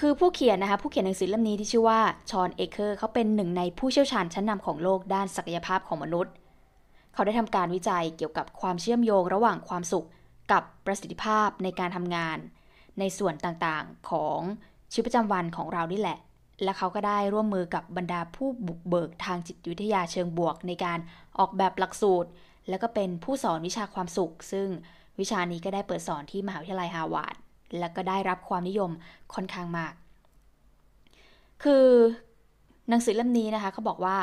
คือผู้เขียนนะคะผู้เขียนหนังสือเล่มนี้ที่ชื่อว่า ชอนเอเคอร์ เขาเป็นหนึ่งในผู้เชี่ยวชาญชั้นนำของโลกด้านศักยภาพของมนุษย์ เขาได้ทำการวิจัยเกี่ยวกับความเชื่อมโยงระหว่างความสุขกับประสิทธิภาพในการทำงาน ในส่วนต่างๆของชีวิตประจำวันของเรานี่แหละ และเขาก็ได้ร่วมมือกับบรรดาผู้บุกเบิกทางจิตวิทยาเชิงบวก ในการออกแบบหลักสูตร และก็เป็นผู้สอนวิชาความสุข ซึ่งวิชานี้ก็ได้เปิดสอนที่มหาวิทยาลัยฮาวาดและก็ได้รับความนิยมค่อนข้างมาก คือ หนังสือเล่มนี้นะคะเขาบอกว่า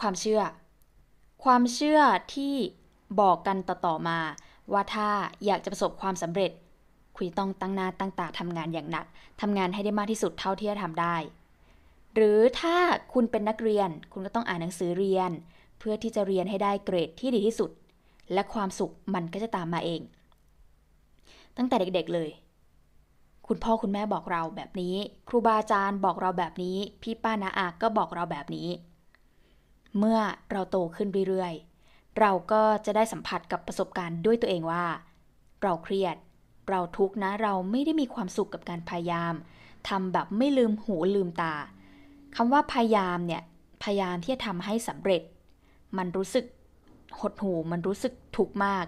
ความเชื่อ ความเชื่อที่บอกกันต่อๆมา ว่าถ้าอยากจะประสบความสำเร็จคุณต้องตั้งหน้าตั้งตาทำงานอย่างหนักทำงานให้ได้มากที่สุดเท่าที่จะทำได้ หรือถ้าคุณเป็นนักเรียนคุณก็ต้องอ่านหนังสือเรียน เพื่อที่จะเรียนให้ได้เกรดที่ดีที่สุด และความสุขมันก็จะตามมาเองตั้งแต่เด็ก ๆเลย คุณพ่อคุณแม่บอกเราแบบนี้ ครูบาอาจารย์บอกเราแบบนี้ พี่ป้านาอาก็บอกเราแบบนี้ เมื่อเราโตขึ้นเรื่อยๆ เราก็จะได้สัมผัสกับประสบการณ์ด้วยตัวเองว่า เราเครียด เราทุกข์นะ เราไม่ได้มีความสุขกับการพยายาม ทำแบบไม่ลืมหูลืมตา คำว่าพยายามเนี่ย พยายามที่จะทำให้สำเร็จ มันรู้สึกหดหู่ มันรู้สึกทุกข์มาก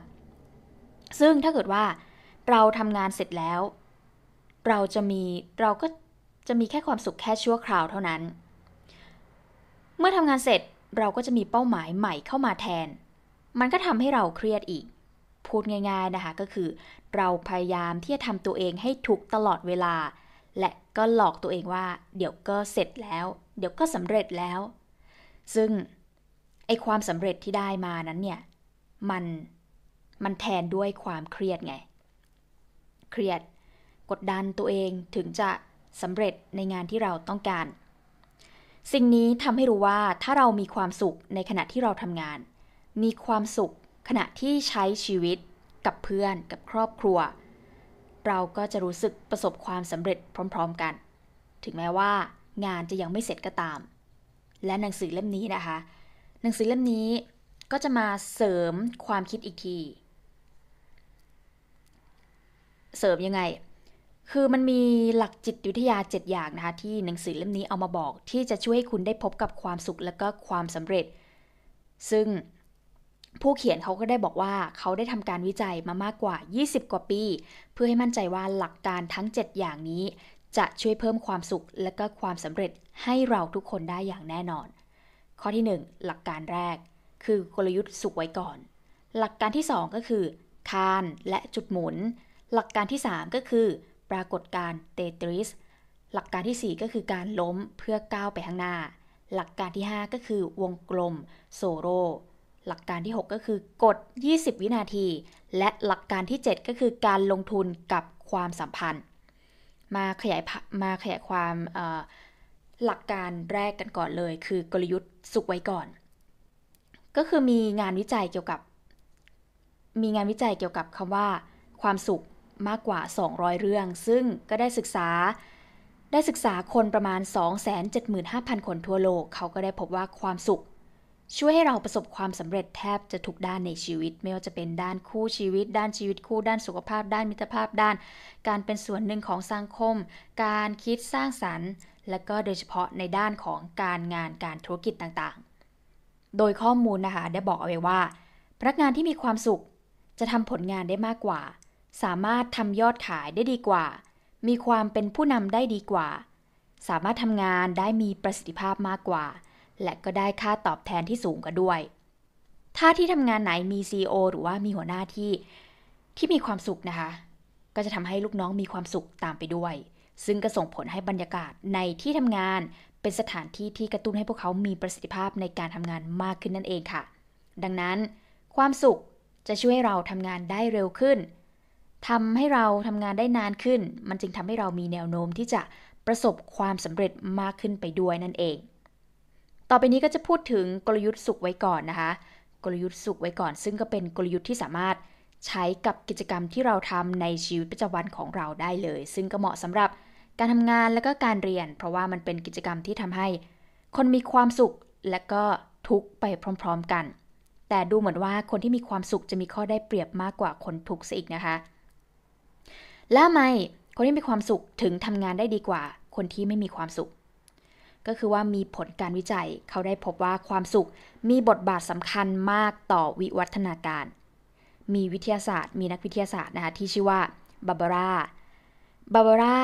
ซึ่งถ้าเกิดว่าเราทำงานเสร็จแล้ว เราจะมีเราก็จะมีแค่ความสุขแค่ชั่วคราวเท่านั้น เมื่อทำงานเสร็จเราก็จะมีเป้าหมายใหม่เข้ามาแทน มันก็ทำให้เราเครียดอีก พูดง่ายๆนะคะก็คือ เราพยายามที่จะทำตัวเองให้ทุกตลอดเวลา และก็หลอกตัวเองว่า เดี๋ยวก็เสร็จแล้ว เดี๋ยวก็สำเร็จแล้ว ซึ่งไอความสำเร็จที่ได้มานั้นเนี่ย มัน มันแทนด้วยความเครียดไงเครียดกดดันตัวเองถึงจะสำเร็จในงานที่เราต้องการ สิ่งนี้ทำให้รู้ว่าถ้าเรามีความสุขในขณะที่เราทำงาน มีความสุขขณะที่ใช้ชีวิตกับเพื่อนกับครอบครัว เราก็จะรู้สึกประสบความสำเร็จพร้อมๆกัน ถึงแม้ว่างานจะยังไม่เสร็จก็ตาม และหนังสือเล่มนี้นะคะ หนังสือเล่มนี้ก็จะมาเสริมความคิดอีกทีเสริมยังไง คือมันมีหลักจิตวิทยา 7 อย่างนะคะที่หนังสือเล่มนี้เอามาบอก ที่จะช่วยให้คุณได้พบกับความสุขและก็ความสำเร็จ ซึ่งผู้เขียนเขาก็ได้บอกว่าเขาได้ทำการวิจัยมามากกว่า 20 กว่าปี เพื่อให้มั่นใจว่าหลักการทั้ง 7 อย่างนี้จะช่วยเพิ่มความสุขและก็ความสำเร็จให้เราทุกคนได้อย่างแน่นอน ข้อที่1หลักการแรก คือกลยุทธ์สุขไว้ก่อน หลักการที่2ก็คือคานและจุดหมุนหลักการที่3ก็คือปรากฏการเตตริส หลักการที่ 4 ก็คือการล้มเพื่อก้าวไปข้างหน้า หลักการที่ 5 ก็คือวงกลมโซโร หลักการที่ 6 ก็คือกด20 วินาที และหลักการที่ 7 ก็คือการลงทุนกับความสัมพันธ์ มาขยายมาขยายความหลักการแรกกันก่อนเลย คือกลยุทธ์สุกไว้ก่อน ก็คือมีงานวิจัยเกี่ยวกับ มีงานวิจัยเกี่ยวกับคำว่าความสุขมากกว่า 200 เรื่อง ซึ่งก็ได้ศึกษา ได้ศึกษาคนประมาณ 275,000 คนทั่วโลก เขาก็ได้พบว่าความสุข ช่วยให้เราประสบความสำเร็จแทบจะทุกด้านในชีวิต ไม่ว่าจะเป็นด้านคู่ชีวิต ด้านชีวิตคู่ ด้านสุขภาพ ด้านมิตรภาพด้าน การเป็นส่วนหนึ่งของสังคม การคิดสร้างสรรค์ และก็โดยเฉพาะในด้านของการงาน การธุรกิจต่างๆ โดยข้อมูลนะคะได้บอกเอาไว้ว่า พนักงานที่มีความสุข จะทำผลงานได้มากกว่าสามารถทำยอดขายได้ดีกว่า มีความเป็นผู้นำได้ดีกว่า สามารถทำงานได้มีประสิทธิภาพมากกว่า และก็ได้ค่าตอบแทนที่สูงกันด้วย ถ้าที่ทำงานไหนมี CEO หรือว่ามีหัวหน้าที่ที่มีความสุขนะคะ ก็จะทำให้ลูกน้องมีความสุขตามไปด้วย ซึ่งก็ส่งผลให้บรรยากาศในที่ทำงานเป็นสถานที่ที่กระตุ้นให้พวกเขา มีประสิทธิภาพในการทำงานมากขึ้นนั่นเองค่ะ ดังนั้น ความสุขจะช่วยเราทำงานได้เร็วขึ้นทำให้เราทำงานได้นานขึ้น มันจึงทำให้เรามีแนวโน้มที่จะประสบความสำเร็จมากขึ้นไปด้วยนั่นเอง ต่อไปนี้ก็จะพูดถึงกลยุทธ์สุขไว้ก่อนนะคะ กลยุทธ์สุขไว้ก่อนซึ่งก็เป็นกลยุทธ์ที่สามารถใช้กับกิจกรรมที่เราทำในชีวิตประจำวันของเราได้เลย ซึ่งก็เหมาะสำหรับการทำงานและก็การเรียน เพราะว่ามันเป็นกิจกรรมที่ทำให้ คนมีความสุขและก็ทุกข์ไปพร้อมๆกัน แต่ดูเหมือนว่าคนที่มีความสุขจะมีข้อได้เปรียบมากกว่าคนทุกข์ซะอีกนะคะแล้วไม่คนที่มีความสุขถึงทำงานได้ดีกว่า คนที่ไม่มีความสุข ก็คือว่ามีผลการวิจัย เขาได้พบว่าความสุขมีบทบาทสำคัญมากต่อวิวัฒนาการ มีวิทยาศาสตร์ มีนักวิทยาศาสตร์นะคะที่ชื่อว่าบาบาร่าบาบาร่า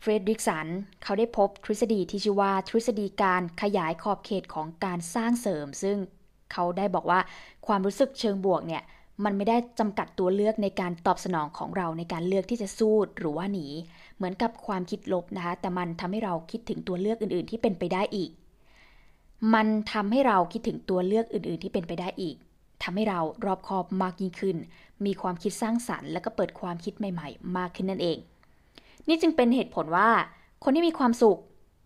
เฟรดริกสัน เขาได้พบทฤษฎีที่ชื่อว่าทฤษฎีการขยายขอบเขตของการสร้างเสริม ซึ่งเขาได้บอกว่าความรู้สึกเชิงบวกเนี่ยมันไม่ได้จำกัดตัวเลือกในการตอบสนองของเราในการเลือกที่จะสู้หรือว่าหนีเหมือนกับความคิดลบนะคะแต่มันทำให้เราคิดถึงตัวเลือกอื่น ๆที่เป็นไปได้อีก มันทำให้เราคิดถึงตัวเลือกอื่นๆที่เป็นไปได้อีก ทำให้เรารอบคอบมากยิ่งขึ้น มีความคิดสร้างสารรค์และก็เปิดความคิดใหม่ๆ มากขึ้นนั่นเอง นี่จึงเป็นเหตุผลว่า คนที่มีความสุข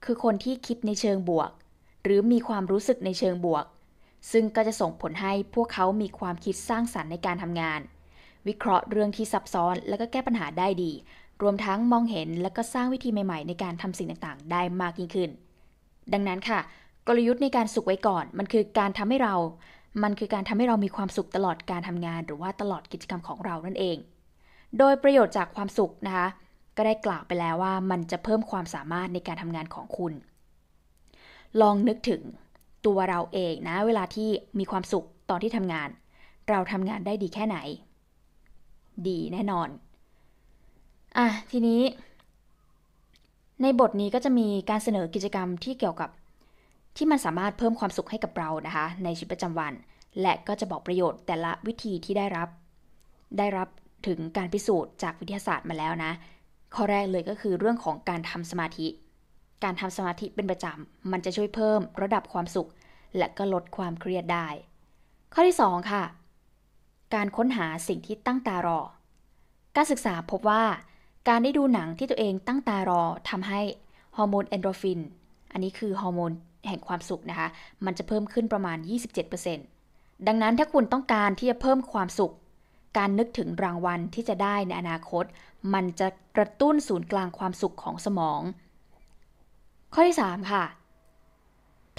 คือคนที่คิดในเชิงบวก หรือมีความรู้สึกในเชิงบวกซึ่งก็จะส่งผลให้พวกเขามีความคิดสร้างสรรค์ในการทำงาน วิเคราะห์เรื่องที่ซับซ้อนแล้วก็แก้ปัญหาได้ดี รวมทั้งมองเห็นและก็สร้างวิธีใหม่ๆ ในการทำสิ่งต่างๆ ได้มากยิ่งขึ้น ดังนั้นค่ะ กลยุทธ์ในการสุขไว้ก่อน มันคือการทำให้เรา มันคือการทำให้เรามีความสุขตลอดการทำงานหรือว่าตลอดกิจกรรมของเรานั่นเอง โดยประโยชน์จากความสุขนะคะ ก็ได้กล่าวไปแล้วว่า มันจะเพิ่มความสามารถในการทำงานของคุณ ลองนึกถึงตัวเราเองนะเวลาที่มีความสุขตอนที่ทำงาน เราทำงานได้ดีแค่ไหน ดีแน่นอน อ่ะทีนี้ ในบทนี้ก็จะมีการเสนอกิจกรรมที่เกี่ยวกับ ที่มันสามารถเพิ่มความสุขให้กับเรานะคะ ในชีวิตประจำวัน และก็จะบอกประโยชน์แต่ละวิธีที่ได้รับ ได้รับถึงการพิสูจน์จากวิทยาศาสตร์มาแล้วนะข้อแรกเลยก็คือเรื่องของการทำสมาธิการทำสมาธิเป็นประจำมันจะช่วยเพิ่มระดับความสุข และก็ลดความเครียดได้ ข้อที่ 2 ค่ะ การค้นหาสิ่งที่ตั้งตารอ การศึกษาพบว่า การได้ดูหนังที่ตัวเองตั้งตารอทำให้ฮอร์โมนเอนโดรฟินอันนี้คือฮอร์โมนแห่งความสุขนะคะ มันจะเพิ่มขึ้นประมาณ 27%ดังนั้นถ้าคุณต้องการที่จะเพิ่มความสุข การนึกถึงรางวัลที่จะได้ในอนาคต มันจะกระตุ้นศูนย์กลางความสุขของสมองข้อที่3ค่ะ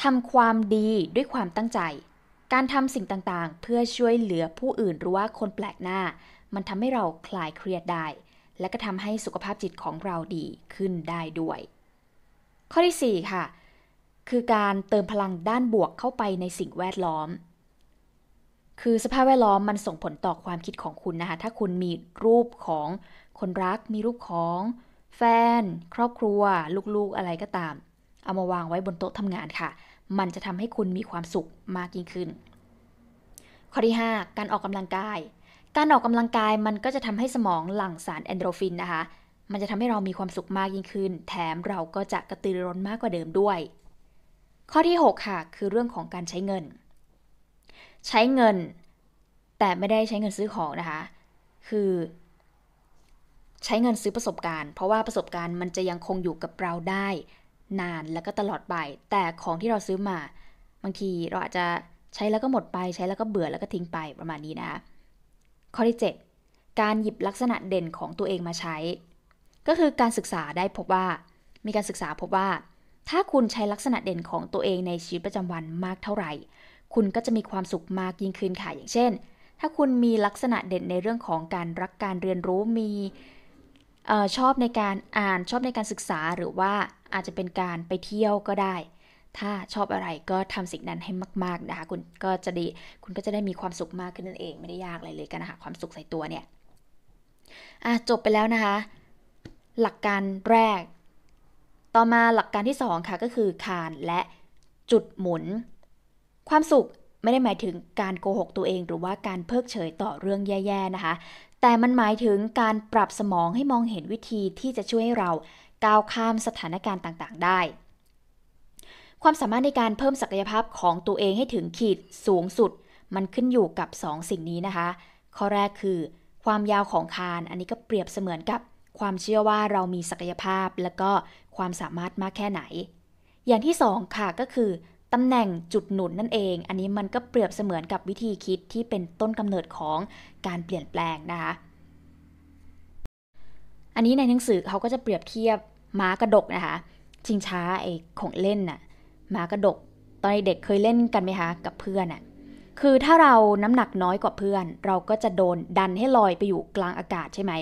ทำความดีด้วยความตั้งใจ การทำสิ่งต่างๆ เพื่อช่วยเหลือผู้อื่น หรือว่าคนแปลกหน้า มันทำให้เราคลายเครียดได้ และก็ทำให้สุขภาพจิตของเราดีขึ้นได้ด้วย ข้อที่ 4 ค่ะ คือการเติมพลังด้านบวกเข้าไปในสิ่งแวดล้อม คือสภาพแวดล้อมมันส่งผลต่อความคิดของคุณนะคะ ถ้าคุณมีรูปของคนรัก มีรูปของแฟนครอบครัว ลูกๆอะไรก็ตามเอามาวางไว้บนโต๊ะทำงานค่ะ มันจะทำให้คุณมีความสุขมากยิ่งขึ้น ข้อที่ 5 การออกกำลังกาย การออกกำลังกายมันก็จะทำให้สมองหลั่งสารแอนโดรฟินนะคะ มันจะทำให้เรามีความสุขมากยิ่งขึ้น แถมเราก็จะกระตือรอ้นมากกว่าเดิมด้วย ข้อที่ 6 ค่ะ คือเรื่องของการใช้เงิน ใช้เงิน แต่ไม่ได้ใช้เงินซื้อของนะคะ คือใช้เงินซื้อประสบการณ์ เพราะว่าประสบการณ์มันจะยังคงอยู่กับเราได้ นานแล้วก็ตลอดไป แต่ของที่เราซื้อมา บางทีเราอาจจะใช้แล้วก็หมดไป ใช้แล้วก็เบื่อแล้วก็ทิ้งไปประมาณนี้นะคะข้อที่7การหยิบลักษณะเด่นของตัวเองมาใช้ ก็คือการศึกษาได้พบว่า มีการศึกษาพบว่า ถ้าคุณใช้ลักษณะเด่นของตัวเองในชีวิตประจำวันมากเท่าไหร่ คุณก็จะมีความสุขมากยิ่งขึ้นค่ะอย่างเช่น ถ้าคุณมีลักษณะเด่นในเรื่องของการรักการเรียนรู้มีออชอบในการอ่านชอบในการศึกษาหรือว่าอาจจะเป็นการไปเที่ยวก็ได้ ถ้าชอบอะไรก็ทำสิ่งนั้นให้มากๆนะคะ คุณก็จะดีคุณก็จะได้มีความสุขมากขึ้นนั่นเอง ไม่ได้ยากอะไรเลยกันนะคะความสุขใส่ตัวเนี่ยจบไปแล้วนะคะ หลักการแรก ต่อมาหลักการที่2ค่ะก็คือคานและจุดหมุน ความสุขไม่ได้หมายถึงการโกหกตัวเอง หรือว่าการเพิกเฉยต่อเรื่องแย่ๆนะคะแต่มันหมายถึงการปรับสมองให้มองเห็นวิธีที่จะช่วยให้เราก้าวข้ามสถานการณ์ต่างๆได้ ความสามารถในการเพิ่มศักยภาพของตัวเองให้ถึงขีดสูงสุดมันขึ้นอยู่กับ2สสิ่งนี้นะคะ ข้อแรกคือความยาวของคานอันนี้ก็เปรียบเสมือนกับความเชื่อว่าเรามีศักยภาพและก็ความสามารถมากแค่ไหน อย่างที่ 2 ค่ะก็คือตำแหน่งจุดหนุนนั่นเอง อันนี้มันก็เปรียบเสมือนกับวิธีคิดที่เป็นต้นกำเนิดของการเปลี่ยนแปลงนะคะ อันนี้ในหนังสือเขาก็จะเปรียบเทียบม้ากระดกนะคะ ชิงช้าไอ้ของเล่นน่ะ ม้ากระดก ตอนเด็กเคยเล่นกันไหมคะ กับเพื่อนน่ะ คือถ้าเราน้ำหนักน้อยกว่าเพื่อน เราก็จะโดนดันให้ลอยไปอยู่กลางอากาศใช่ไหม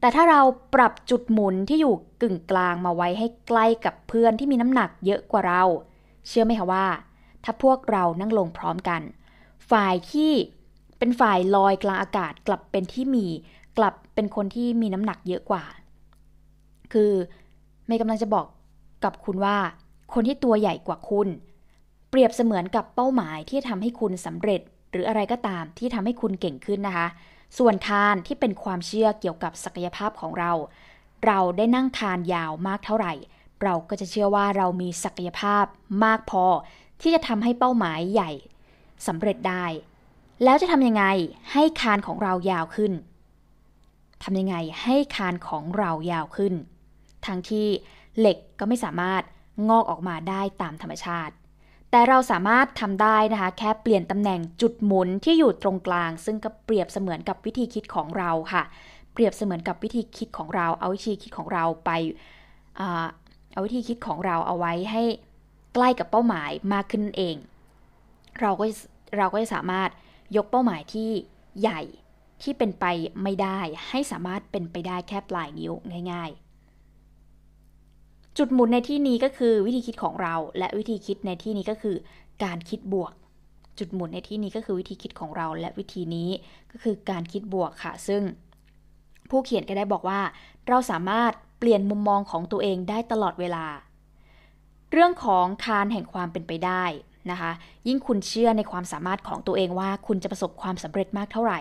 แต่ถ้าเราปรับจุดหมุนที่อยู่กึ่งกลางมาไว้ให้ใกล้กับเพื่อนที่มีน้ำหนักเยอะกว่าเราเชื่อไหมคะว่าถ้าพวกเรานั่งลงพร้อมกัน ฝ่ายที่เป็นฝ่ายลอยกลางอากาศกลับเป็นที่มี กลับเป็นคนที่มีน้ำหนักเยอะกว่า คือเมย์กำลังจะบอกกับคุณว่า คนที่ตัวใหญ่กว่าคุณ เปรียบเสมือนกับเป้าหมายที่ทำให้คุณสำเร็จหรืออะไรก็ตามที่ทำให้คุณเก่งขึ้นนะคะ ส่วนทานที่เป็นความเชื่อเกี่ยวกับศักยภาพของเรา เราได้นั่งทานยาวมากเท่าไหร่เราก็จะเชื่อว่าเรามีศักยภาพมากพอ ที่จะทำให้เป้าหมายใหญ่สำเร็จได้ แล้วจะทำยังไงให้คานของเรายาวขึ้น ทำยังไงให้คานของเรายาวขึ้น ทั้งที่เหล็กก็ไม่สามารถงอกออกมาได้ตามธรรมชาติ แต่เราสามารถทำได้นะคะ แค่เปลี่ยนตำแหน่งจุดหมุนที่อยู่ตรงกลาง ซึ่งก็เปรียบเสมือนกับวิธีคิดของเราค่ะ เปรียบเสมือนกับวิธีคิดของเรา เอาวิธีคิดของเราไปอเอาวิธีคิดของเราเอาไว้ให้ใกล้กับเป้าหมายมากขึ้นเอง เราก็เราก็จะสามารถยกเป้าหมายที่ใหญ่ที่เป็นไปไม่ได้ ให้สามารถเป็นไปได้แค่ปลายนิ้วง่าย ๆ จุดหมุนในที่นี้ก็คือวิธีคิดของเรา และวิธีคิดในที่นี้ก็คือการคิดบวก จุดหมุนในที่นี้ก็คือวิธีคิดของเราและวิธีนี้ก็คือการคิดบวกค่ะ ซึ่งผู้เขียนก็ได้บอกว่าเราสามารถลี่ยนมุมมองของตัวเองได้ตลอดเวลา เรื่องของคานแห่งความเป็นไปได้นะคะ ยิ่งคุณเชื่อในความสามารถของตัวเองว่า คุณจะประสบความสำเร็จมากเท่าไหร่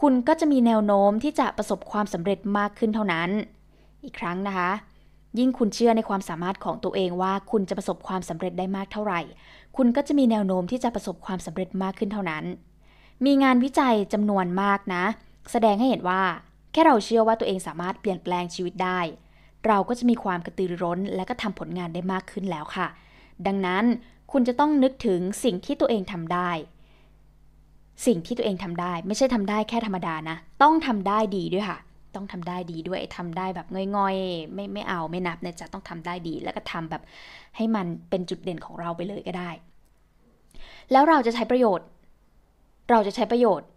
คุณก็จะมีแนวโน้มที่จะประสบความสำเร็จมากขึ้นเท่านั้น อีกครั้งนะคะ ยิ่งคุณเชื่อในความสามารถของตัวเองว่า คุณจะประสบความสำเร็จได้มากเท่าไหร่ คุณก็จะมีแนวโน้มที่จะประสบความสำเร็จมากขึ้นเท่านั้น มีงานวิจัยจำนวนมากนะ แสดงให้เห็นว่า แค่เราเชื่อว่าตัวเองสามารถเปลี่ยนแปลงชีวิตได้เราก็จะมีความกระตือร้นและก็ทำผลงานได้มากขึ้นแล้วค่ะ ดังนั้นคุณจะต้องนึกถึงสิ่งที่ตัวเองทำได้ สิ่งที่ตัวเองทำได้ไม่ใช่ทำได้แค่ธรรมดานะ ต้องทำได้ดีด้วยค่ะ ต้องทำได้ดีด้วยทำได้แบบง่อยๆ ไม่ไม่เอาไม่นับนะจ๊ะต้องทำได้ดีแล้วก็ทำแบบให้มันเป็นจุดเด่นของเราไปเลยก็ได้ แล้วเราจะใช้ประโยชน์ เราจะใช้ประโยชน์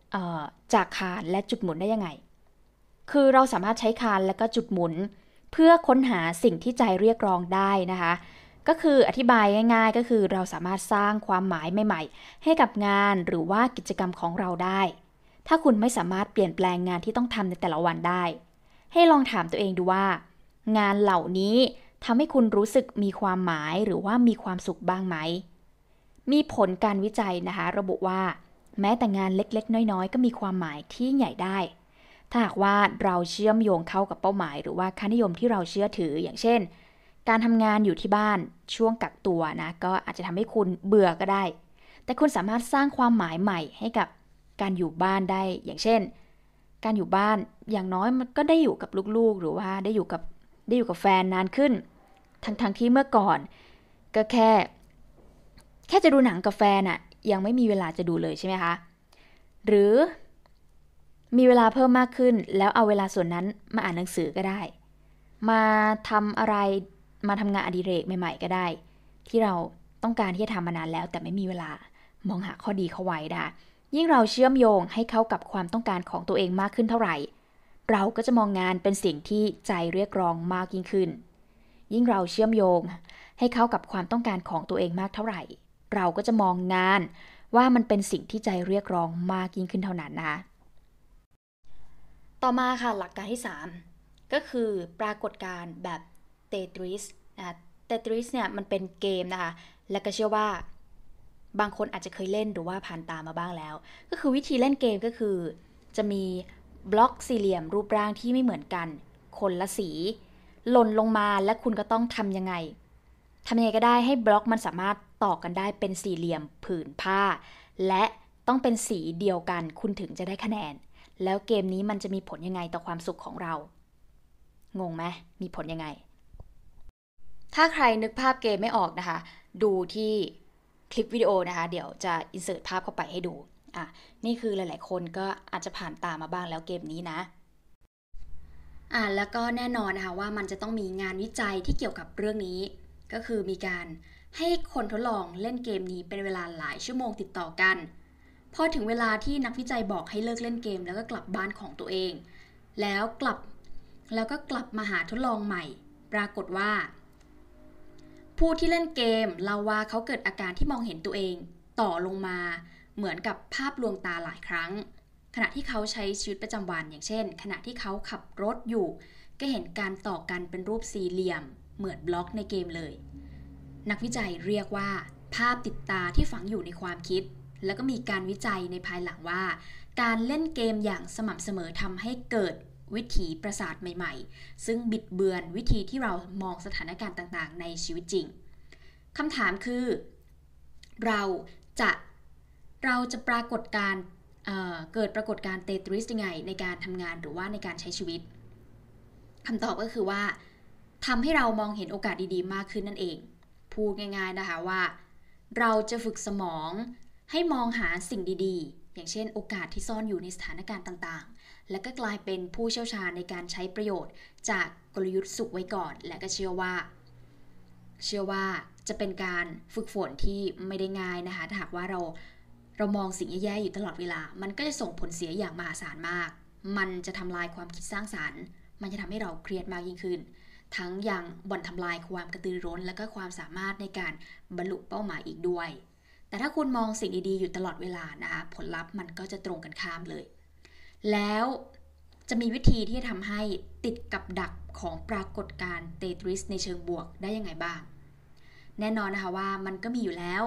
จากคานและจุดหมุนได้ยังไง คือเราสามารถใช้คานและก็จุดหมุนเพื่อค้นหาสิ่งที่ใจเรียกร้องได้นะคะก็คืออธิบายง่าย ๆ ก็คือเราสามารถสร้างความหมายใหม่ ๆ ให้กับงานหรือว่ากิจกรรมของเราได้ ถ้าคุณไม่สามารถเปลี่ยนแปลงงานที่ต้องทำในแต่ละวันได้ ให้ลองถามตัวเองดูว่า งานเหล่านี้ทำให้คุณรู้สึกมีความหมายหรือว่ามีความสุขบ้างไหม มีผลการวิจัยนะคะระบุว่า แม้แต่งานเล็กๆ น้อย ๆ ก็มีความหมายที่ใหญ่ได้ถ้าหากว่า เราเชื่อมโยงเข้ากับเป้าหมายหรือว่าค่านิยมที่เราเชื่อถืออย่างเช่น การทำงานอยู่ที่บ้านช่วงกักตัวนะก็อาจจะทำให้คุณเบื่อก็ได้ แต่คุณสามารถสร้างความหมายใหม่ให้กับการอยู่บ้านได้อย่างเช่น การอยู่บ้านอย่างน้อยมันก็ได้อยู่กับลูกๆ หรือว่าได้อยู่กับได้อยู่กับแฟนนานขึ้นทั้งๆทที่เมื่อก่อน ก็แค่ แค่จะดูหนังกับแฟนอะยังไม่มีเวลาจะดูเลยใช่ไหมคะหรือมีเวลาเพิ่มมากขึ้นแล้วเอาเวลาส่วนนั้นมาอ่านหนังสือก็ได้ มาทำอะไรมาทำงานอดิเรกใหม่ๆ ก็ได้ ที่เราต้องการที่จะทำมานานแล้วแต่ไม่มีเวลามองหาข้อดีเข้าไว้ดะคะยิ่งเราเชื่อมโยงให้เข้ากับความต้องการของตัวเองมากขึ้นเท่าไหร่ เราก็จะมองงานเป็นสิ่งที่ใจเรียกร้องมากยิ่งขึ้น ยิ่งเราเชื่อมโยงให้เข้ากับความต้องการของตัวเองมากเท่าไหร่ เราก็จะมองงานว่ามันเป็นสิ่งที่ใจเรียกร้องมากยิ่งขึ้นเท่านั้นนะคะต่อมาค่ะ หลักการที่ 3 ก็คือปรากฏการณ์แบบเตตริสนะเตตริสเนี่ยมันเป็นเกมนะคะและก็เชื่อว่าบางคนอาจจะเคยเล่นหรือว่าผ่านตามาบ้างแล้ว ก็คือวิธีเล่นเกมก็คือ จะมีบล็อกสี่เหลี่ยมรูปร่างที่ไม่เหมือนกัน คนละสีหล่นลงมาและคุณก็ต้องทำยังไงทำยังไงก็ได้ให้บล็อกมันสามารถต่อกันได้เป็นสี่เหลี่ยมผืนผ้า และต้องเป็นสีเดียวกัน คุณถึงจะได้คะแนนแล้วเกมนี้มันจะมีผลยังไงต่อความสุขของเรา งงไหมมีผลยังไง ถ้าใครนึกภาพเกมไม่ออกนะคะ ดูที่คลิปวิดีโอนะคะ เดี๋ยวจะอินเสิร์ตภาพเข้าไปให้ดู อ่ะ นี่คือหลายๆคนก็อาจจะผ่านตามาบ้างแล้วเกมนี้นะ อ่ะแล้วก็แน่นอนนะคะว่ามันจะต้องมีงานวิจัยที่เกี่ยวกับเรื่องนี้ ก็คือมีการให้คนทดลองเล่นเกมนี้เป็นเวลาหลายชั่วโมงติดต่อกันพอถึงเวลาที่นักวิจัยบอกให้เลิกเล่นเกมแล้วก็กลับบ้านของตัวเอง แล้วกลับแล้วก็กลับมาหาทดลองใหม่ ปรากฏว่า ผู้ที่เล่นเกมเราว่าเขาเกิดอาการที่มองเห็นตัวเอง ต่อลงมาเหมือนกับภาพลวงตาหลายครั้ง ขณะที่เขาใช้ชีวิตประจำวันอย่างเช่น ขณะที่เขาขับรถอยู่ ก็เห็นการต่อกันเป็นรูปสี่เหลี่ยมเหมือนบล็อกในเกมเลย นักวิจัยเรียกว่า ภาพติดตาที่ฝังอยู่ในความคิดแล้วก็มีการวิจัยในภายหลังว่า การเล่นเกมอย่างสม่ำเสมอทำให้เกิดวิถีประสาทใหม่ ๆ ซึ่งบิดเบือนวิธีที่เรามองสถานการณ์ต่างๆ ในชีวิตจริงคำถามคือ เราจะเราจะปรากฏการเเกิดปรากฏการเตตริสยังไงในการทำงานหรือว่าในการใช้ชีวิตคำตอบก็คือว่าทำให้เรามองเห็นโอกาสดีๆ มากขึ้นนั่นเองพูดง่ายๆนะคะว่า เราจะฝึกสมองให้มองหาสิ่งดีๆ อย่างเช่น โอกาสที่ซ่อนอยู่ในสถานการณ์ต่างๆ และก็กลายเป็นผู้เชี่ยวชาญในการใช้ประโยชน์ จากกลยุทธ์สุขไว้ก่อน และก็เชื่อว่า เชื่อว่าจะเป็นการฝึกฝนที่ไม่ได้ง่ายนะคะ ถ้าหากว่าเราเรามองสิ่งแย่ๆ อยู่ตลอดเวลา มันก็จะส่งผลเสียอย่างมหาศาลมาก มันจะทำลายความคิดสร้างสารรค์ มันจะทำให้เราเครียดมากยิ่งขึ้น ทั้งยังบ่อนทำลายความกระตือร้น และก็ความสามารถในการบรรลุเป้าหมายอีกด้วยแต่ถ้าคุณมองสิ่งดีๆ อยู่ตลอดเวลานะคะผลลัพธ์มันก็จะตรงกันข้ามเลย แล้วจะมีวิธีที่จะทำให้ติดกับดักของปรากฏการณ์เตทริสในเชิงบวกได้ยังไงบ้าง แน่นอนนะคะว่ามันก็มีอยู่แล้ว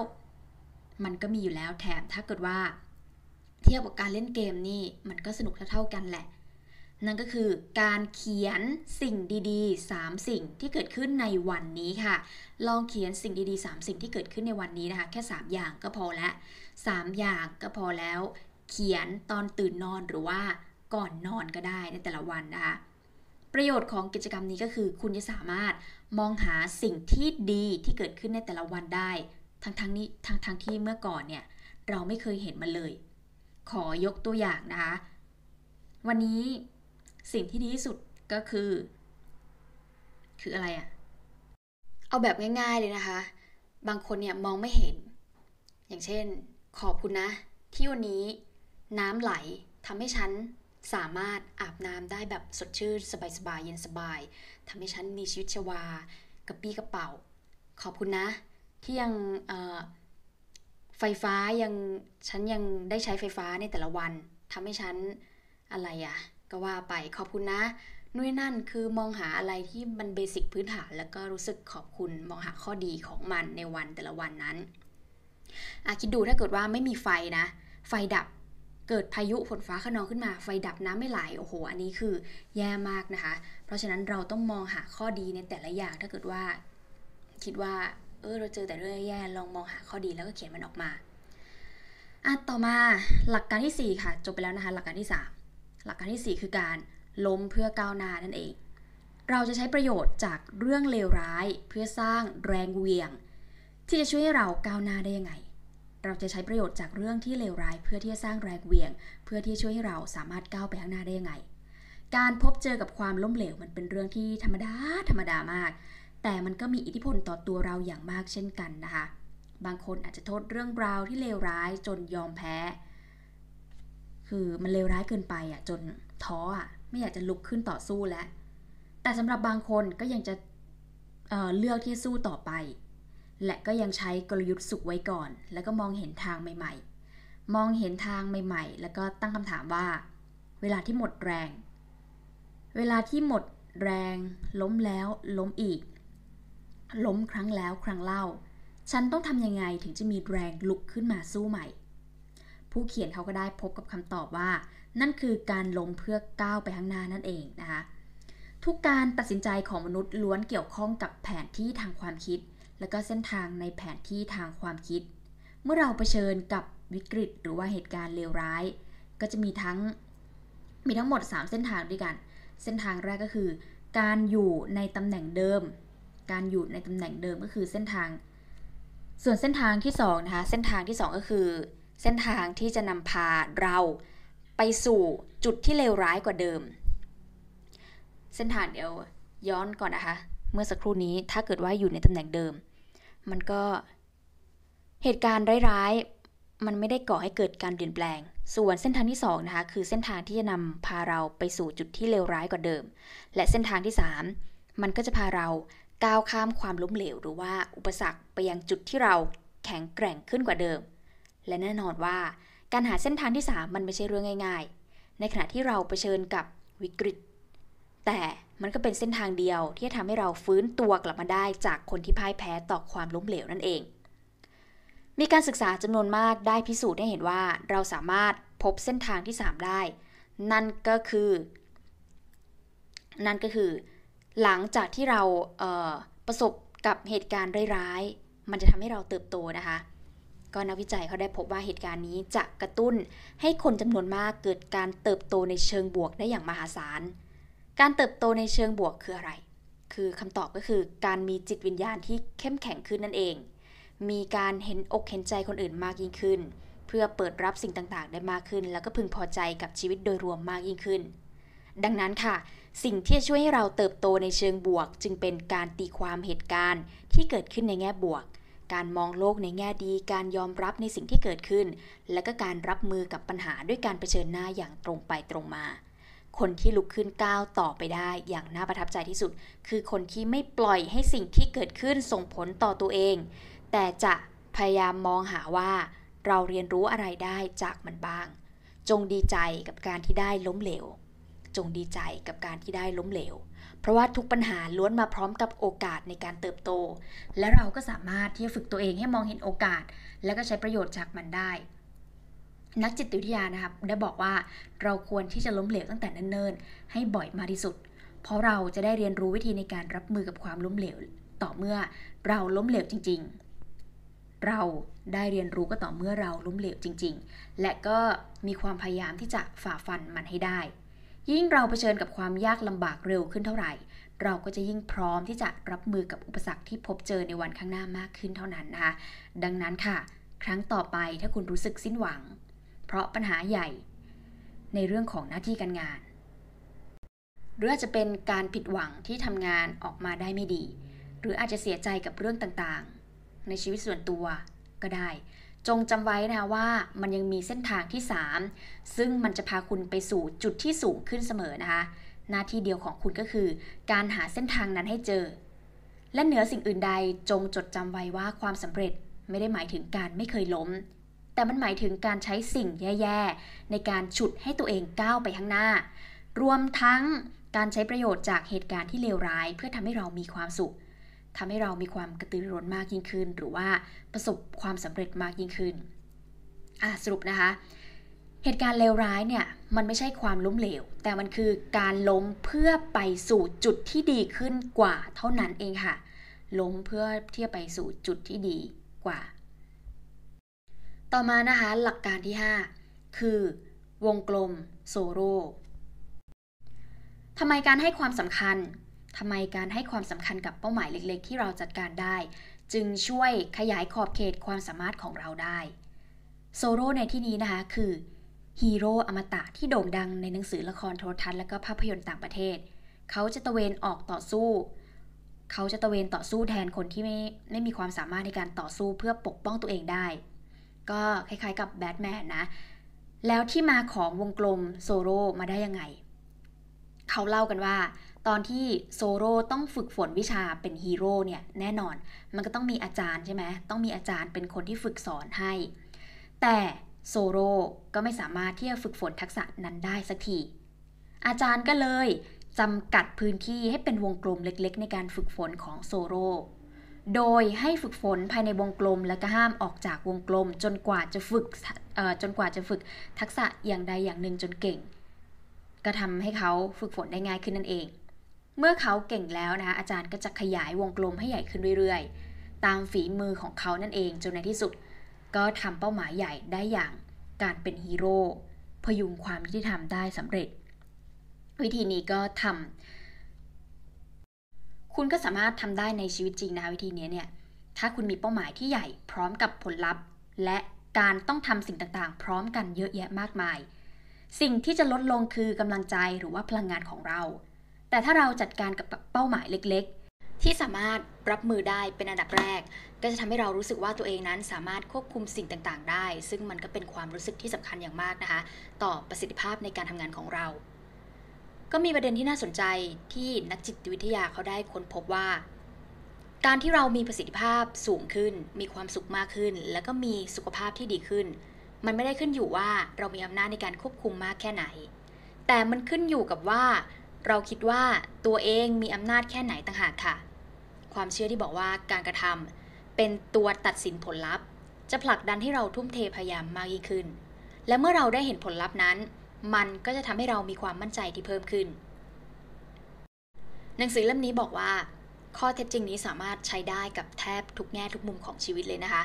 มันก็มีอยู่แล้วแถมถ้าเกิดว่าเทียบกับการเล่นเกมนี่มันก็สนุกเท่าๆกันแหละนั่นก็คือการเขียนสิ่งดี ๆ 3 สิ่งที่เกิดขึ้นในวันนี้ค่ะ ลองเขียนสิ่งดี ๆ 3 สิ่งที่เกิดขึ้นในวันนี้นะคะ แค่ 3 อย่างก็พอละ3อย่างก็พอแล้ว เขียนตอนตื่นนอนหรือว่าก่อนนอนก็ได้ในแต่ละวันนะคะ ประโยชน์ของกิจกรรมนี้ก็คือ คุณจะสามารถมองหาสิ่งที่ดีที่เกิดขึ้นในแต่ละวันได้ทั้งๆงนี้ทั้งๆงที่เมื่อก่อนเนี่ยเราไม่เคยเห็นมันเลย ขอยกตัวอย่างนะคะ วันนี้สิ่งที่ดีที่สุดก็คือ คืออะไรอะเอาแบบง่ายๆเลยนะคะ บางคนเนี่ยมองไม่เห็น อย่างเช่น ขอบคุณนะ ที่วันนี้น้ำไหลทำให้ฉัน สามารถอาบน้ำได้แบบสดชื่นสบายๆเย็นสบายทำให้ฉันมีชีวิตชวากระปี้กระเป๋า ขอบคุณนะ ที่ยังไฟฟ้ายัง ฉันยังได้ใช้ไฟฟ้าในแต่ละวันทำให้ฉันอะไรอ่ะก็ว่าไปขอบคุณนะนู่นนั่นคือมองหาอะไรที่มันเบสิกพื้นฐาน แล้วก็รู้สึกขอบคุณมองหาข้อดีของมันในวันแต่ละวันนั้นอาคิดดูถ้าเกิดว่าไม่มีไฟนะ ไฟดับเกิดพายุฝนฟ้าขนองขึ้นมาไฟดับน้ำไม่ไหลโอ้โห อันนี้คือแย่มากนะคะ เพราะฉะนั้นเราต้องมองหาข้อดีในแต่ละอย่างถ้าเกิดว่า คิดว่าเออเราเจอแต่เรื่องแย่ลองมองหาข้อดีแล้วก็เขียนมันออกมาอ่ะต่อมาหลักการที่ 4 ค่ะ จบไปแล้วนะคะหลักการที่3หลักการที่4คือการล้มเพื่อก้าวหน้านั่นเอง เราจะใช้ประโยชน์จากเรื่องเลวร้าย เพื่อสร้างแรงเวียง ที่จะช่วยให้เราก้าวหน้าได้ยังไง เราจะใช้ประโยชน์จากเรื่องที่เลวร้ายเพื่อที่จะสร้างแรงเวียง เพื่อที่ช่วยให้เราสามารถก้าวไปข้างหน้าได้ยังไง การพบเจอกับความล้มเหลวมันเป็นเรื่องที่ธรรมดาธรรมดามาก แต่มันก็มีอิทธิพลต่อตัวเราอย่างมากเช่นกันนะคะ บางคนอาจจะโทษเรื่องราวที่เลวร้ายจนยอมแพ้คือมันเลวร้ายเกินไปอะ่ะจนท้ออ่ะไม่อยากจะลุกขึ้นต่อสู้แล้ว แต่สำหรับบางคนก็ยังจะเเลือกที่สู้ต่อไป และก็ยังใช้กลยุทธ์สุขไว้ก่อนแล้วก็มองเห็นทางใหม่ๆ มองเห็นทางใหม่ๆ แล้วก็ตั้งคำถามว่า เวลาที่หมดแรง เวลาที่หมดแรงล้มแล้วล้มอีก ล้มครั้งแล้วครั้งเล่า ฉันต้องทำยังไงถึงจะมีแรงลุกขึ้นมาสู้ใหม่ผู้เขียนเขาก็ได้พบกับคำตอบว่า นั่นคือการล้มเพื่อก้าวไปข้างหน้านั่นเองนะคะ ทุกการตัดสินใจของมนุษย์ล้วนเกี่ยวข้องกับแผนที่ทางความคิด และก็เส้นทางในแผนที่ทางความคิด เมื่อเราเผชิญกับวิกฤตหรือว่าเหตุการณ์เลวร้าย ก็จะมีทั้ง มีทั้งหมด 3 เส้นทางด้วยกัน เส้นทางแรกก็คือ การอยู่ในตำแหน่งเดิม การอยู่ในตำแหน่งเดิมก็คือเส้นทาง ส่วนเส้นทางที่2นะคะ เส้นทางที่ 2 ก็คือเส้นทางที่จะนำพาเราไปสู่จุดที่เลวร้ายกว่าเดิม เส้นทางเดี๋ยวย้อนก่อนนะคะ เมื่อสักครู่นี้ถ้าเกิดว่าอยู่ในตำแหน่งเดิม มันก็เหตุการณ์ร้ายๆ มันไม่ได้ก่อให้เกิดการเปลี่ยนแปลง ส่วนเส้นทางที่2นะคะคือเส้นทางที่จะนำพาเราไปสู่จุดที่เลวร้ายกว่าเดิม และเส้นทางที่ 3 มันก็จะพาเราก้าวข้ามความล้มเหลวหรือว่าอุปสรรคไปยังจุดที่เราแข็งแกร่งขึ้นกว่าเดิมและแน่นอนว่าการหาเส้นทางที่ 3มันไม่ใช่เรื่องง่ายๆ ในขณะที่เราเผชิญกับวิกฤต แต่มันก็เป็นเส้นทางเดียวที่จะทำให้เราฟื้นตัวกลับมาได้ จากคนที่พ่ายแพ้ต่อความล้มเหลวนั่นเอง มีการศึกษาจำนวนมากได้พิสูจน์ให้เห็นว่าเราสามารถพบเส้นทางที่ 3 ได้ นั่นก็คือ นั่นก็คือ หลังจากที่เราเประสบกับเหตุการณ์ร้ายๆมันจะทำให้เราเติบโตนะคะก็นักวิจัยเขาได้พบว่าเหตุการณ์นี้จะกระตุ้นให้คนจำนวนมากเกิดการเติบโตในเชิงบวกได้อย่างมหาศาล การเติบโตในเชิงบวกคืออะไร คือคำตอบก็คือการมีจิตวิญญาณที่เข้มแข็งขึ้นนั่นเอง มีการเห็นอกเห็นใจคนอื่นมากยิ่งขึ้น เพื่อเปิดรับสิ่งต่างๆได้มากขึ้น แล้วก็พึงพอใจกับชีวิตโดยรวมมากยิ่งขึ้น ดังนั้นค่ะ สิ่งที่ช่วยให้เราเติบโตในเชิงบวก จึงเป็นการตีความเหตุการณ์ที่เกิดขึ้นในแง่บวกการมองโลกในแง่ดี การยอมรับในสิ่งที่เกิดขึ้น และก็การรับมือกับปัญหาด้วยการเผชิญหน้าอย่างตรงไปตรงมา คนที่ลุกขึ้นก้าวต่อไปได้อย่างน่าประทับใจที่สุด คือคนที่ไม่ปล่อยให้สิ่งที่เกิดขึ้นส่งผลต่อตัวเอง แต่จะพยายามมองหาว่าเราเรียนรู้อะไรได้จากมันบ้าง จงดีใจกับการที่ได้ล้มเหลว จงดีใจกับการที่ได้ล้มเหลวเพราะว่าทุกปัญหาล้วนมาพร้อมกับโอกาสในการเติบโต และเราก็สามารถที่จะฝึกตัวเองให้มองเห็นโอกาส และก็ใช้ประโยชน์จากมันได้ นักจิตวิทยานะครับได้บอกว่าเราควรที่จะล้มเหลวตั้งแต่เนิ่นๆ ให้บ่อยมากที่สุด เพราะเราจะได้เรียนรู้วิธีในการรับมือกับความล้มเหลวต่อเมื่อเราล้มเหลวจริง ๆ เราได้เรียนรู้ก็ต่อเมื่อเราล้มเหลวจริง ๆ และก็มีความพยายามที่จะฝ่าฟันมันให้ได้ยิ่งเราเผชิญกับความยากลำบากเร็วขึ้นเท่าไหร่ เราก็จะยิ่งพร้อมที่จะรับมือกับอุปสรรคที่พบเจอในวันข้างหน้ามากขึ้นเท่านั้นนะคะ ดังนั้นค่ะ ครั้งต่อไปถ้าคุณรู้สึกสิ้นหวัง เพราะปัญหาใหญ่ ในเรื่องของหน้าที่การงาน หรืออาจจะเป็นการผิดหวังที่ทำงานออกมาได้ไม่ดี หรืออาจจะเสียใจกับเรื่องต่างๆ ในชีวิตส่วนตัวก็ได้จงจำไว้นะว่ามันยังมีเส้นทางที่ 3 ซึ่งมันจะพาคุณไปสู่จุดที่สูงขึ้นเสมอนะคะ หน้าที่เดียวของคุณก็คือการหาเส้นทางนั้นให้เจอ และเหนือสิ่งอื่นใดจงจดจำไว้ว่าความสำเร็จไม่ได้หมายถึงการไม่เคยล้ม แต่มันหมายถึงการใช้สิ่งแย่ๆในการฉุดให้ตัวเองก้าวไปข้างหน้า รวมทั้งการใช้ประโยชน์จากเหตุการณ์ที่เลวร้าย เพื่อทำให้เรามีความสุขทำให้เรามีความกระตือรือร้นมากยิ่งขึ้น หรือว่าประสบความสำเร็จมากยิ่งขึ้นสรุปนะคะ เหตุการณ์เลวร้ายเนี่ยมันไม่ใช่ความล้มเหลวแต่มันคือการล้มเพื่อไปสู่จุดที่ดีขึ้นกว่าเท่านั้นเองค่ะล้มเพื่อเที่บไปสู่จุดที่ดีกว่า ต่อมานะคะหลักการที่ 5 คือ วงกลมโซโลทำไมการให้ความสำคัญทำไมการให้ความสำคัญกับเป้าหมายเล็กๆที่เราจัดการได้ จึงช่วยขยายขอบเขตความสามารถของเราได้โซโร่ในที่นี้นะคะคือฮีโร่อมตะที่โด่งดังในหนังสือละครโทรทัศน์และก็ภาพยนตร์ต่างประเทศ เขาจะตะเวนออกต่อสู้ เขาจะตะเวนต่อสู้แทนคนที่ไม่ไม่มีความสามารถในการต่อสู้เพื่อปกป้องตัวเองได้ ก็คล้ายๆกับแบทแมนนะแล้วที่มาของวงกลมโซโร่มาได้ยังไง เขาเล่ากันว่าตอนที่โซโรต้องฝึกฝนวิชาเป็นฮีโร่เนี่ยแน่นอนมันก็ต้องมีอาจารย์ใช่ไหมต้องมีอาจารย์เป็นคนที่ฝึกสอนให้ แต่โซโรก็ไม่สามารถที่จะฝึกฝนทักษะนั้นได้สักทีอาจารย์ก็เลย จำกัดพื้นที่ให้เป็นวงกลมเล็กๆ ในการฝึกฝนของโซโรโดยให้ฝึกฝนภายในวงกลมและก็ห้ามออกจากวงกลมจนกว่าจะฝึกจนกว่าจะฝึกทักษะอย่างใดอย่างหนึ่งจนเก่ง ก็ทำให้เขาฝึกฝนได้ง่ายขึ้นนั่นเองเมื่อเขาเก่งแล้วนะคะอาจารย์ก็จะขยายวงกลมให้ใหญ่ขึ้นเรื่อย ๆ ตามฝีมือของเขานั่นเองจนในที่สุด ก็ทำเป้าหมายใหญ่ได้อย่างการเป็นฮีโร่พยุงความยุติธรรมได้สำเร็จ วิธีนี้ก็ทำคุณก็สามารถทำได้ในชีวิตจริงนะะวิธีนี้เนี่ยถ้าคุณมีเป้าหมายที่ใหญ่พร้อมกับผลลัพธ์ และการต้องทำสิ่งต่างๆ พร้อมกันเยอะแยะมากมาย สิ่งที่จะลดลงคือกำลังใจหรือว่าพลังงานของเราแต่ถ้าเราจัดการกับเป้าหมายเล็กๆ ที่สามารถรับมือได้เป็นอันดับแรก ก็จะทำให้เรารู้สึกว่าตัวเองนั้นสามารถควบคุมสิ่งต่างๆได้ ซึ่งมันก็เป็นความรู้สึกที่สำคัญอย่างมากนะคะ ต่อประสิทธิภาพในการทำงานของเรา ก็มีประเด็นที่น่าสนใจที่นักจิตวิทยาเขาได้ค้นพบว่า การที่เรามีประสิทธิภาพสูงขึ้น มีความสุขมากขึ้น แล้วก็มีสุขภาพที่ดีขึ้น มันไม่ได้ขึ้นอยู่ว่าเรามีอำนาจในการควบคุมมากแค่ไหน แต่มันขึ้นอยู่กับว่าเราคิดว่าตัวเองมีอำนาจแค่ไหนต่างหากค่ะ ความเชื่อที่บอกว่าการกระทำเป็นตัวตัดสินผลลัพธ์ จะผลักดันให้เราทุ่มเทพยายามมากยิ่งขึ้น และเมื่อเราได้เห็นผลลัพธ์นั้น มันก็จะทำให้เรามีความมั่นใจที่เพิ่มขึ้น หนังสือเล่มนี้บอกว่า ข้อเท็จจริงนี้สามารถใช้ได้กับแทบทุกแง่ทุกมุมของชีวิตเลยนะคะ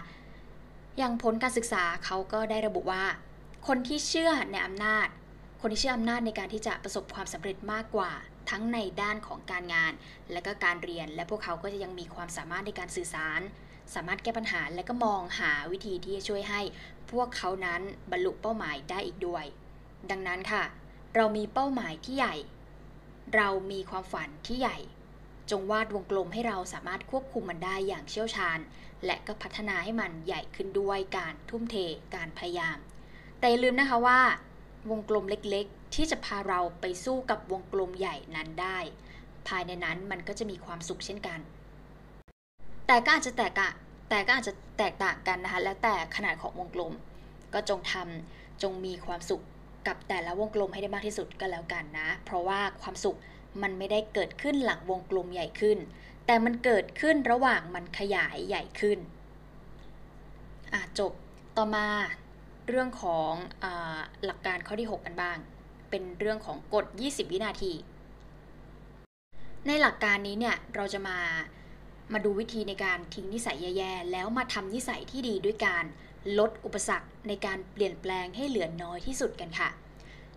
อย่างผลการศึกษาเขาก็ได้ระบุว่า คนที่เชื่อในอำนาจคนที่เชื่ออำนาจในการที่จะประสบความสำเร็จมากกว่าทั้งในด้านของการงานและก็การเรียน และพวกเขาก็จะยังมีความสามารถในการสื่อสาร สามารถแก้ปัญหาและก็มองหาวิธีที่จะช่วยให้ พวกเขานั้นบรรลุเป้าหมายได้อีกด้วย ดังนั้นค่ะ เรามีเป้าหมายที่ใหญ่ เรามีความฝันที่ใหญ่ จงวาดวงกลมให้เราสามารถควบคุมมันได้อย่างเชี่ยวชาญ และก็พัฒนาให้มันใหญ่ขึ้นด้วยการทุ่มเทการพยายามแต่อย่าลืมนะคะว่าวงกลมเล็กๆ ที่จะพาเราไปสู้กับวงกลมใหญ่นั้นได้ ภายในนั้นมันก็จะมีความสุขเช่นกัน แต่ก็อาจจะแตกอะแต่ก็อาจจะแตกต่างกันนะคะแล้วแต่ขนาดของวงกลมก็จงทำจงมีความสุขกับแต่ละวงกลมให้ได้มากที่สุดก็แล้วกันนะ เพราะว่าความสุขมันไม่ได้เกิดขึ้นหลังวงกลมใหญ่ขึ้น แต่มันเกิดขึ้นระหว่างมันขยายใหญ่ขึ้นอ่ะจบต่อมาเรื่องของอหลักการข้อที่ 6 กันบ้าง เป็นเรื่องของกฎ20 วินาที ในหลักการนี้เนี่ยเราจะมามาดูวิธีในการทิ้งนิสัยแย่ๆแล้วมาทำนิสัยที่ดีด้วยการลดอุปสรรคในการเปลี่ยนแปลงให้เหลือน้อยที่สุดกันค่ะ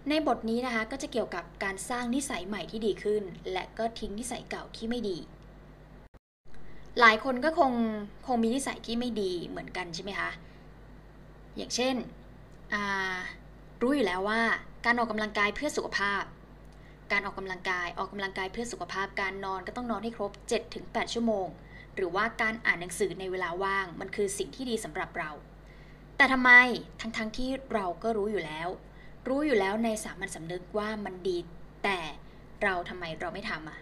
ในบทนี้นะคะก็จะเกี่ยวกับการสร้างนิสัยใหม่ที่ดีขึ้น และก็ทิ้งนิสัยเก่าที่ไม่ดี หลายคนก็คงคงมีนิสัยที่ไม่ดีเหมือนกันใช่ไหมคะ อย่างเช่นรู้อยู่แล้วว่า การออกกำลังกายเพื่อสุขภาพ การออกกำลังกายออกกำลังกายเพื่อสุขภาพการนอนก็ต้องนอนให้ครบ 7-8 ชั่วโมง หรือว่าการอ่านหนังสือในเวลาว่างมันคือสิ่งที่ดีสำหรับเรา แต่ทำไมทั้งๆทที่เราก็รู้อยู่แล้ว รู้อยู่แล้วในสามัญสำนึกว่ามันดี แต่เราทำไมเราไม่ทำอ่ะ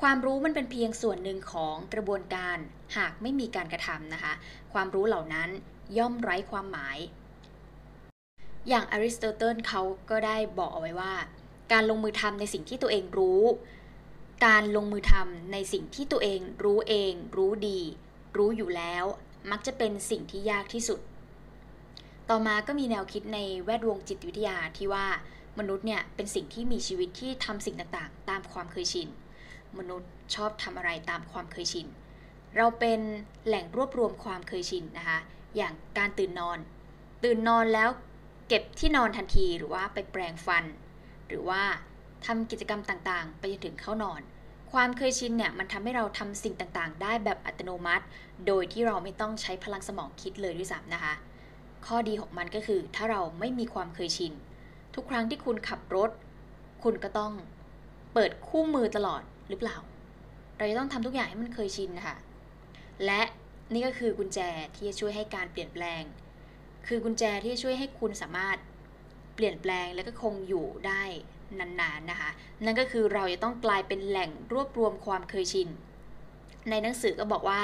ความรู้มันเป็นเพียงส่วนหนึ่งของกระบวนการหากไม่มีการกระทำนะคะความรู้เหล่านั้นย่อมไร้ความหมายอย่างอริสโตเติลเขาก็ได้บอกเอาไว้ว่า การลงมือทำในสิ่งที่ตัวเองรู้ การลงมือทำในสิ่งที่ตัวเองรู้เอง รู้ดี รู้อยู่แล้ว มักจะเป็นสิ่งที่ยากที่สุด ต่อมาก็มีแนวคิดในแวดวงจิตวิทยาที่ว่ามนุษย์เนี่ยเป็นสิ่งที่มีชีวิตที่ทำสิ่งต่างๆตามความเคยชิน มนุษย์ชอบทำอะไรตามความเคยชิน เราเป็นแหล่งรวบรวมความเคยชินนะคะอย่างการตื่นนอน ตื่นนอนแล้วเก็บที่นอนทันทีหรือว่าไปแปรงฟัน หรือว่าทำกิจกรรมต่างๆไปจนถึงเข้านอน ความเคยชินเนี่ยมันทำให้เราทำสิ่งต่างๆ ได้แบบอัตโนมัติ โดยที่เราไม่ต้องใช้พลังสมองคิดเลยด้วยซ้ำนะคะข้อดีของมันก็คือถ้าเราไม่มีความเคยชิน ทุกครั้งที่คุณขับรถ คุณก็ต้องเปิดคู่มือตลอดหรือเปล่า เราจะต้องทำทุกอย่างให้มันเคยชินนะคะและนี่ก็คือกุญแจที่จะช่วยให้การเปลี่ยนแปลงคือกุญแจที่ช่วยให้คุณสามารถเปลี่ยนแปลงและก็คงอยู่ได้นานๆนนนะคะ นั่นก็คือเราจะต้องกลายเป็นแหล่งรวบรวมความเคยชิน ในหนังสือก็บอกว่า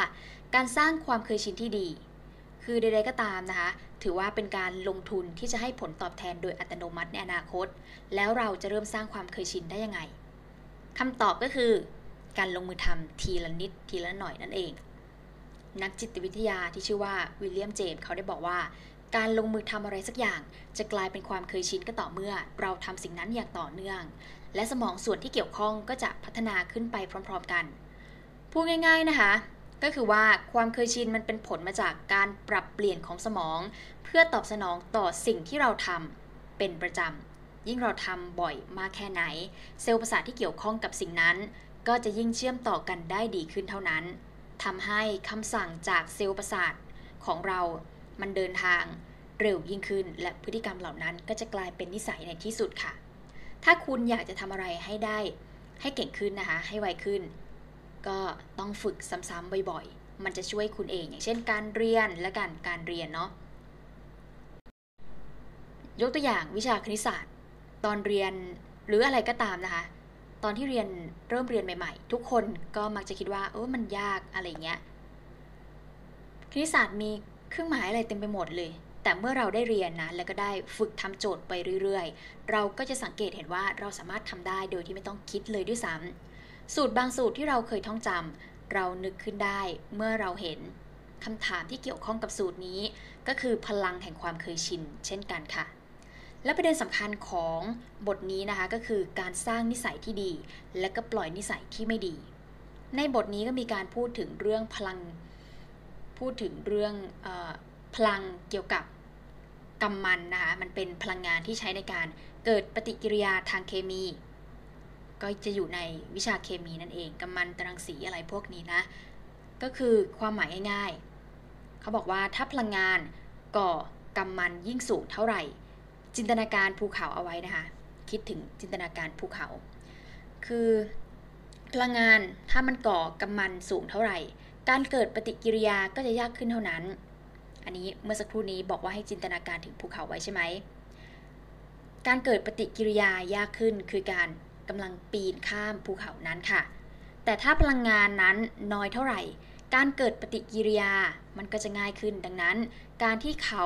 การสร้างความเคยชินที่ดี คือใดๆก็ตามนะคะถือว่าเป็นการลงทุนที่จะให้ผลตอบแทนโดยอัตโนมัติ ในอนาคต แล้วเราจะเริ่มสร้างความเคยชินได้ยังไงคำตอบก็คือการลงมือทำทีละนิดทีละหน่อยนั่นเอง นักจิตวิทยาที่ชื่อว่าวิลเลียม เจมส์เขาได้บอกว่าการลงมือทำอะไรสักอย่าง จะกลายเป็นความเคยชินก็ต่อเมื่อ เราทำสิ่งนั้นอย่างต่อเนื่อง และสมองส่วนที่เกี่ยวข้องก็จะพัฒนาขึ้นไปพร้อมๆกัน พูดง่ายๆนะคะ ก็คือว่าความเคยชินมันเป็นผลมาจากการปรับเปลี่ยนของสมอง เพื่อตอบสนองต่อสิ่งที่เราทำเป็นประจำยิ่งเราทำบ่อยมากแค่ไหน เซลล์ประสาทที่เกี่ยวข้องกับสิ่งนั้น ก็จะยิ่งเชื่อมต่อกันได้ดีขึ้นเท่านั้นทำให้คำสั่งจากเซลล์ประสาทของเรามันเดินทางเร็วยิ่งขึ้น และพฤติกรรมเหล่านั้น ก็จะกลายเป็นนิสัยในที่สุดค่ะ ถ้าคุณอยากจะทำอะไรให้ได้ให้เก่งขึ้นนะคะ ให้ไวขึ้น ก็ต้องฝึกซ้ำๆบ่อยๆ มันจะช่วยคุณเองอย่างเช่นการเรียน และการการเรียนเนาะ ยกตัวอย่างวิชาคณิตศาสตร์ ตอนเรียนหรืออะไรก็ตามนะคะ ตอนที่เรียนเริ่มเรียนใหม่ๆ ทุกคนก็มักจะคิดว่าเออมันยากอะไรเงี้ยคณิตศาสตร์มีเครื่องหมายอะไรเต็มไปหมดเลย แต่เมื่อเราได้เรียนนะ แล้วก็ได้ฝึกทำโจทย์ไปเรื่อย ๆ เราก็จะสังเกตเห็นว่าเราสามารถทำได้โดยที่ไม่ต้องคิดเลยด้วยซ้ำ สูตรบางสูตรที่เราเคยท่องจำ เรานึกขึ้นได้เมื่อเราเห็นคำถามที่เกี่ยวข้องกับสูตรนี้ ก็คือพลังแห่งความเคยชินเช่นกันค่ะ และประเด็นสำคัญของบทนี้นะคะก็คือการสร้างนิสัยที่ดี และก็ปล่อยนิสัยที่ไม่ดี ในบทนี้ก็มีการพูดถึงเรื่องพลังพูดถึงเรื่องอพลังเกี่ยวกับกำมันนะคะมัน เป็นพลังงานที่ใช้ในการเกิดปฏิกิริยาทางเคมี ก็จะอยู่ในวิชาเคมีนั่นเองกำมันตรังสีอะไรพวกนี้นะก็คือความหมายง่ายๆ เขาบอกว่าถ้าพลังงานก่อกำมันยิ่งสูงเท่าไหร่ จินตนาการภูเขาเอาไว้นะคะคิดถึงจินตนาการภูเขา คือพลังงานถ้ามันก่อกำมันสูงเท่าไหร่การเกิดปฏิกิริยาก็จะยากขึ้นเท่านั้น อันนี้เมื่อสักครู่นี้บอกว่าให้จินตนาการถึงภูเขาไว้ใช่ไหมการเกิดปฏิกิริยายากขึ้นคือการกำลังปีนข้ามภูเขานั้นค่ะ แต่ถ้าพลังงานนั้นน้อยเท่าไหร่ การเกิดปฏิกิริยามันก็จะง่ายขึ้น ดังนั้น การที่เขา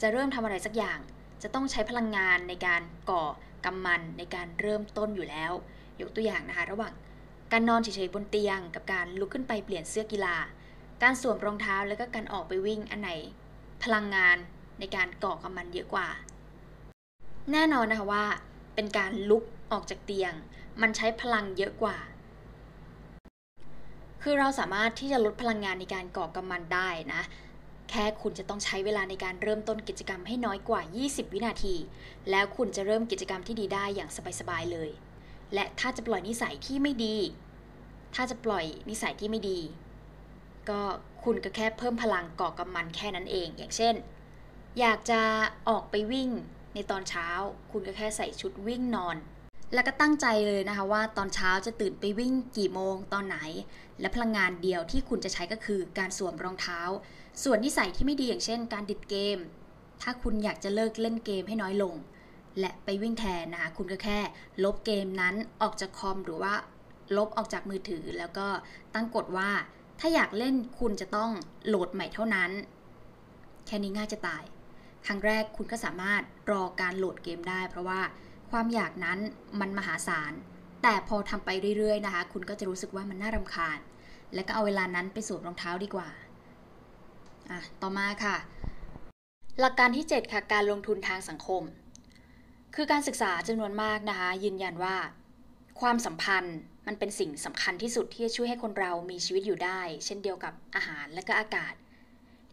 จะเริ่มทำอะไรสักอย่าง จะต้องใช้พลังงานในการก่อ กำมันในการเริ่มต้นอยู่แล้ว ยกตัวอย่างนะคะระหว่างการนอนเฉย ๆ บนเตียงกับการลุกขึ้นไปเปลี่ยนเสื้อกีฬา การสวมรองเท้าแล้วก็การออกไปวิ่งอันไหน พลังงานในการก่อกำมันเยอะกว่า แน่นอนนะคะว่า เป็นการลุกออกจากเตียง มันใช้พลังเยอะกว่า คือเราสามารถที่จะลดพลังงานในการก่อกำมันได้นะ แค่คุณจะต้องใช้เวลาในการเริ่มต้นกิจกรรมให้น้อยกว่า 20 วินาที แล้วคุณจะเริ่มกิจกรรมที่ดีได้อย่างสบาย ๆ เลยและถ้าจะปล่อยนิสัยที่ไม่ดี ถ้าจะปล่อยนิสัยที่ไม่ดี ก็คุณก็แค่เพิ่มพลังก่อกำมันแค่นั้นเอง อย่างเช่น อยากจะออกไปวิ่งในตอนเช้า คุณก็แค่ใส่ชุดวิ่งนอน แล้วก็ตั้งใจเลยนะคะว่า ตอนเช้าจะตื่นไปวิ่งกี่โมง ตอนไหน และพลังงานเดียวที่คุณจะใช้ก็คือการสวมรองเท้า ส่วนนิสัยที่ไม่ดีอย่างเช่น การติดเกม ถ้าคุณอยากจะเลิกเล่นเกมให้น้อยลงและไปวิ่งแทนนะคะคุณก็แค่ ลบเกมนั้นออกจากคอมหรือว่าลบออกจากมือถือ แล้วก็ตั้งกฎว่า ถ้าอยากเล่นคุณจะต้องโหลดใหม่เท่านั้น แค่นี้ง่ายจะตายครั้งแรกคุณก็สามารถรอการโหลดเกมได้ เพราะว่าความอยากนั้นมันมหาศาลแต่พอทำไปเรื่อยๆนะคะคุณก็จะรู้สึกว่ามันน่ารำคาญ และก็เอาเวลานั้นไปสวมรองเท้าดีกว่าอ่ะต่อมาค่ะ หลักการที่ 7 ค่ะ การลงทุนทางสังคมคือการศึกษาจำนวนมากนะคะ ยืนยันว่า ความสัมพันธ์มันเป็นสิ่งสำคัญที่สุดที่จะช่วยให้คนเรามีชีวิตอยู่ได้ เช่นเดียวกับอาหารและก็อากาศ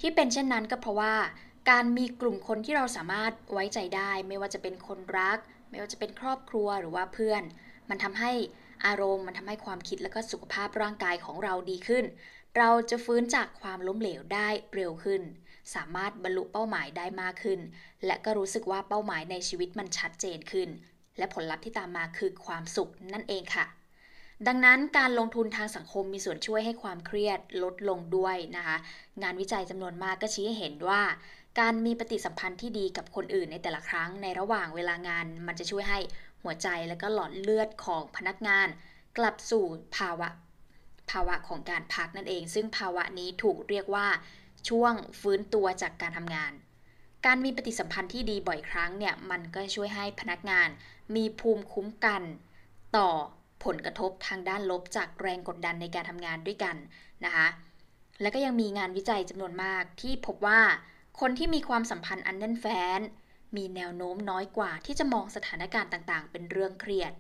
ที่เป็นเช่นนั้นก็เพราะว่าการมีกลุ่มคนที่เราสามารถไว้ใจได้ ไม่ว่าจะเป็นคนรัก ไม่ว่าจะเป็นครอบครัวหรือว่าเพื่อน มันทำให้อารมณ์ มันทำให้ความคิดและก็สุขภาพร่างกายของเราดีขึ้น เราจะฟื้นจากความล้มเหลวได้เร็วขึ้นสามารถบรรลุเป้าหมายได้มากขึ้น และก็รู้สึกว่าเป้าหมายในชีวิตมันชัดเจนขึ้น และผลลัพธ์ที่ตามมาคือความสุขนั่นเองค่ะ ดังนั้นการลงทุนทางสังคมมีส่วนช่วยให้ความเครียดลดลงด้วยนะคะ งานวิจัยจำนวนมากก็ชี้ให้เห็นว่า การมีปฏิสัมพันธ์ที่ดีกับคนอื่นในแต่ละครั้ง ในระหว่างเวลางาน มันจะช่วยให้หัวใจและก็หลอดเลือดของพนักงาน กลับสู่ภาวะ ภาวะของการพักนั่นเอง ซึ่งภาวะนี้ถูกเรียกว่าช่วงฟื้นตัวจากการทำงาน การมีปฏิสัมพันธ์ที่ดีบ่อยครั้งเนี่ยมันก็ช่วยให้พนักงานมีภูมิคุ้มกัน ต่อผลกระทบทางด้านลบจากแรงกดดันในการทำงานด้วยกันนะคะ และก็ยังมีงานวิจัยจำนวนมากที่พบว่าคนที่มีความสัมพันธ์อันแน่นแฟ้นมีแนวโน้มน้อยกว่าที่จะมองสถานการณ์ต่างๆ เป็นเรื่องเครียด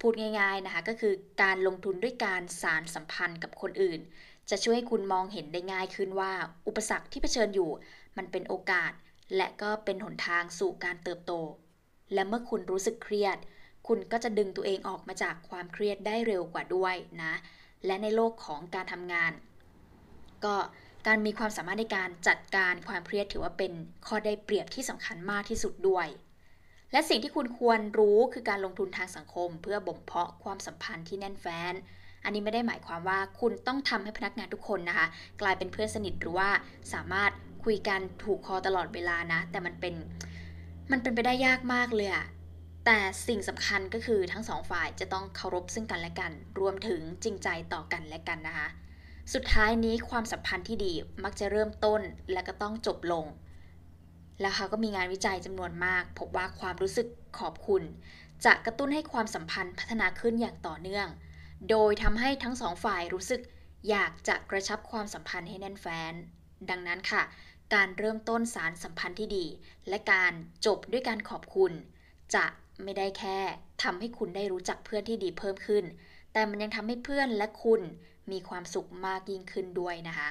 พูดง่ายๆนะคะก็คือการลงทุนด้วยการสารสัมพันธ์กับคนอื่นจะช่วยคุณมองเห็นได้ง่ายขึ้นว่า อุปสรรคที่เผชิญอยู่ มันเป็นโอกาส และก็เป็นหนทางสู่การเติบโต และเมื่อคุณรู้สึกเครียด คุณก็จะดึงตัวเองออกมาจากความเครียดได้เร็วกว่าด้วยนะ และในโลกของการทำงาน ก็การมีความสามารถในการจัดการความเครียดถือว่าเป็น ข้อได้เปรียบที่สำคัญมากที่สุดด้วย และสิ่งที่คุณควรรู้คือการลงทุนทางสังคม เพื่อบ่มเพาะความสัมพันธ์ที่แน่นแฟ้นอันนี้ไม่ได้หมายความว่าคุณต้องทำให้พนักงานทุกคนนะคะกลายเป็นเพื่อนสนิทหรือว่าสามารถคุยกันถูกคอตลอดเวลานะแต่มันเป็นมันเป็นไปได้ยากมากเลยอะแต่สิ่งสำคัญก็คือทั้งสองฝ่ายจะต้องเคารพซึ่งกันและกันรวมถึงจริงใจต่อกันและกันนะคะสุดท้ายนี้ความสัมพันธ์ที่ดีมักจะเริ่มต้นและก็ต้องจบลง แล้วเขาก็มีงานวิจัยจำนวนมาก พบว่าความรู้สึกขอบคุณจะกระตุ้นให้ความสัมพันธ์พัฒนาขึ้นอย่างต่อเนื่องโดยทำให้ทั้งสองฝ่ายรู้สึกอยากจะกระชับความสัมพันธ์ให้แน่นแฟน้นดังนั้นค่ะ การเริ่มต้นสารสัมพันธ์ที่ดี และการจบด้วยการขอบคุณ จะไม่ได้แค่ทำให้คุณได้รู้จักเพื่อนที่ดีเพิ่มขึ้น แต่มันยังทำให้เพื่อนและคุณมีความสุขมากยิ่งขึ้นด้วยนะคะ